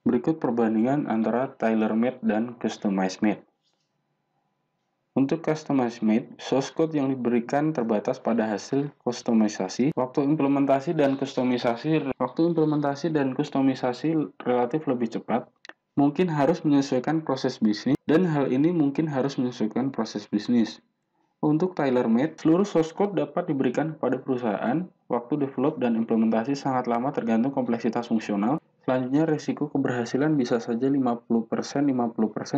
Berikut perbandingan antara tailor-made dan customized-made. Untuk customized-made, source code yang diberikan terbatas pada hasil customisasi, Waktu implementasi dan customisasi waktu implementasi dan kustomisasi relatif lebih cepat. Mungkin harus menyesuaikan proses bisnis dan hal ini mungkin harus menyesuaikan proses bisnis. Untuk tailor-made, seluruh source code dapat diberikan kepada perusahaan. Waktu develop dan implementasi sangat lama tergantung kompleksitas fungsional. Selanjutnya risiko keberhasilan bisa saja 50%, 50%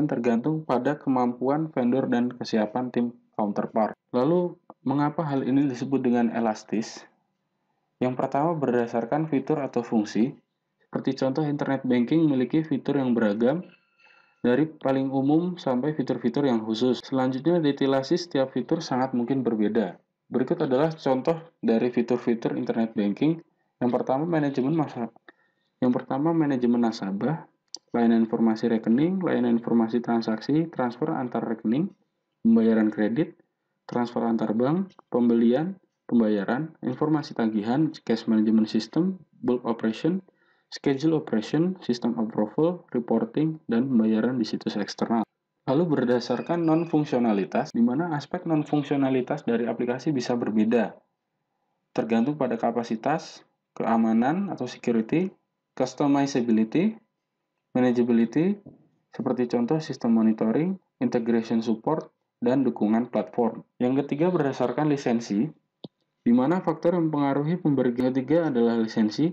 tergantung pada kemampuan vendor dan kesiapan tim counterpart. Lalu, mengapa hal ini disebut dengan elastis? Yang pertama berdasarkan fitur atau fungsi. Seperti contoh internet banking memiliki fitur yang beragam dari paling umum sampai fitur-fitur yang khusus. Selanjutnya detilasi setiap fitur sangat mungkin berbeda. Berikut adalah contoh dari fitur-fitur internet banking. Yang pertama, manajemen yang pertama, manajemen nasabah, layanan informasi rekening, layanan informasi transaksi, transfer antar rekening, pembayaran kredit, transfer antar bank, pembelian, pembayaran, informasi tagihan, cash management system, bulk operation, schedule operation, sistem approval, reporting, dan pembayaran di situs eksternal. Lalu berdasarkan non-fungsionalitas, di mana aspek non-fungsionalitas dari aplikasi bisa berbeda, tergantung pada kapasitas, keamanan atau security, customizability, manageability, seperti contoh sistem monitoring, integration support, dan dukungan platform. Yang ketiga berdasarkan lisensi, di mana faktor yang mempengaruhi pemberian ketiga adalah lisensi.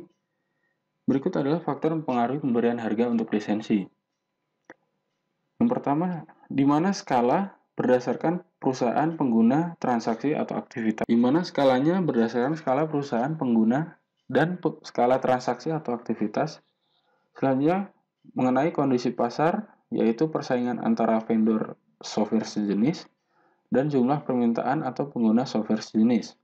Berikut adalah faktor yang mempengaruhi pemberian harga untuk lisensi. Yang pertama, di mana skala berdasarkan perusahaan pengguna transaksi atau aktivitas. Di mana skalanya berdasarkan skala perusahaan pengguna dan skala transaksi atau aktivitas. Selanjutnya, mengenai kondisi pasar, yaitu persaingan antara vendor software sejenis dan jumlah permintaan atau pengguna software sejenis.